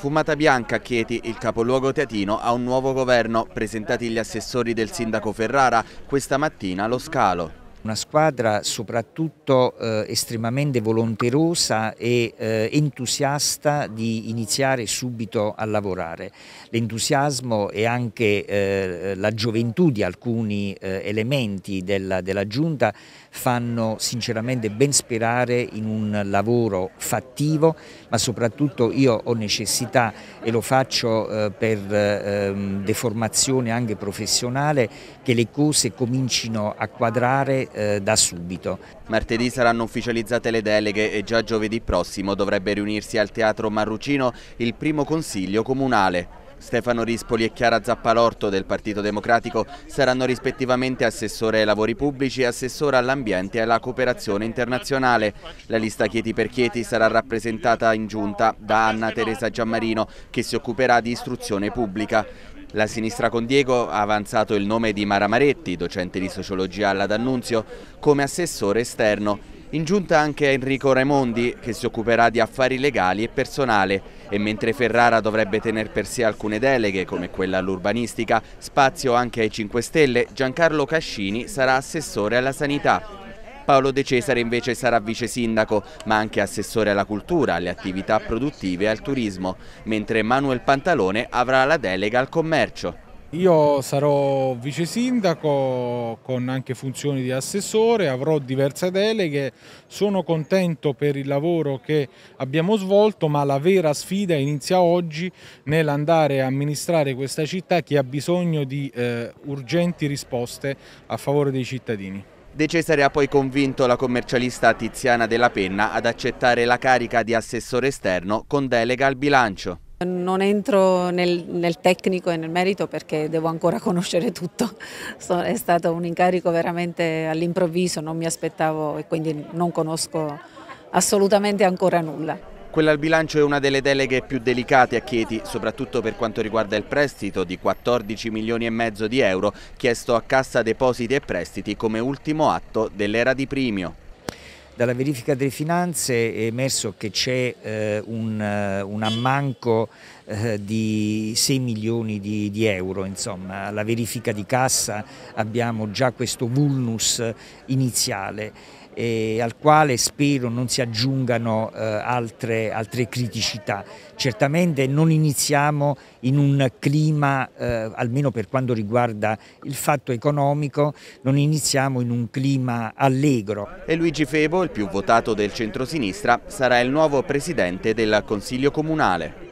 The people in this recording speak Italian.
Fumata Bianca, a Chieti, il capoluogo teatino, ha un nuovo governo. Presentati gli assessori del sindaco Ferrara, questa mattina lo scalo una squadra soprattutto eh, estremamente volonterosa e eh, entusiasta di iniziare subito a lavorare. L'entusiasmo e anche eh, la gioventù di alcuni eh, elementi della, della, Giunta fanno sinceramente ben sperare in un lavoro fattivo, ma soprattutto io ho necessità e lo faccio eh, per ehm, deformazione anche professionale che le cose comincino a quadrare eh, da subito. Martedì saranno ufficializzate le deleghe e già giovedì prossimo dovrebbe riunirsi al Teatro Marrucino il primo consiglio comunale. Stefano Rispoli e Chiara Zappalorto del Partito Democratico saranno rispettivamente assessore ai lavori pubblici e assessore all'ambiente e alla cooperazione internazionale. La lista Chieti per Chieti sarà rappresentata in giunta da Anna Teresa Giammarino che si occuperà di istruzione pubblica. La sinistra con Diego ha avanzato il nome di Mara Maretti, docente di sociologia alla D'Annunzio, come assessore esterno. In giunta anche Enrico Raimondi, che si occuperà di affari legali e personale. E mentre Ferrara dovrebbe tenere per sé alcune deleghe, come quella all'urbanistica, spazio anche ai 5 Stelle, Giancarlo Cascini sarà assessore alla sanità. Paolo De Cesare invece sarà vice sindaco, ma anche assessore alla cultura, alle attività produttive e al turismo, mentre Manuel Pantalone avrà la delega al commercio. Io sarò vice sindaco con anche funzioni di assessore, avrò diverse deleghe, sono contento per il lavoro che abbiamo svolto ma la vera sfida inizia oggi nell'andare a amministrare questa città che ha bisogno di eh, urgenti risposte a favore dei cittadini. De Cesare ha poi convinto la commercialista Tiziana Della Penna ad accettare la carica di assessore esterno con delega al bilancio. Non entro nel, nel tecnico e nel merito perché devo ancora conoscere tutto, so, è stato un incarico veramente all'improvviso, non mi aspettavo e quindi non conosco assolutamente ancora nulla. Quella al bilancio è una delle deleghe più delicate a Chieti, soprattutto per quanto riguarda il prestito di 14 milioni e mezzo di euro chiesto a Cassa Depositi e Prestiti come ultimo atto dell'era di Primio. Dalla verifica delle finanze è emerso che c'è eh, un, eh, un ammanco eh, di 6 milioni di, di euro, insomma, alla verifica di cassa abbiamo già questo vulnus eh, iniziale al quale spero non si aggiungano eh, altre, altre, criticità. Certamente non iniziamo in un clima, eh, almeno per quanto riguarda il fatto economico, non iniziamo in un clima allegro. E Luigi Febo, il più votato del centrosinistra, sarà il nuovo presidente del Consiglio Comunale.